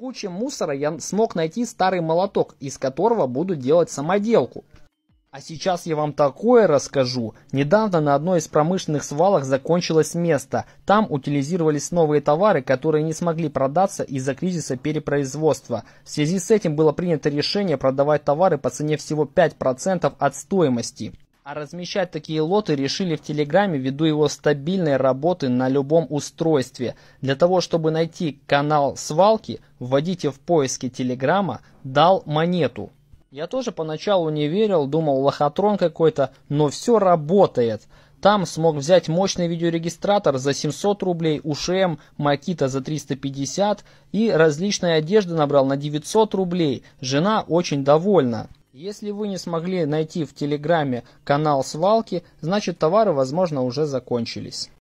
куче мусора я смог найти старый молоток, из которого буду делать самоделку. А сейчас я вам такое расскажу. Недавно на одной из промышленных свалок закончилось место. Там утилизировались новые товары, которые не смогли продаться из-за кризиса перепроизводства. В связи с этим было принято решение продавать товары по цене всего 5% от стоимости. А размещать такие лоты решили в Телеграме ввиду его стабильной работы на любом устройстве. Для того, чтобы найти канал свалки, вводите в поиске Телеграма «Дал монету». Я тоже поначалу не верил, думал лохотрон какой-то, но все работает. Там смог взять мощный видеорегистратор за 700 рублей, УШМ, Макита за 350 и различные одежды набрал на 900 рублей. Жена очень довольна. Если вы не смогли найти в Телеграме канал свалки, значит товары возможно уже закончились.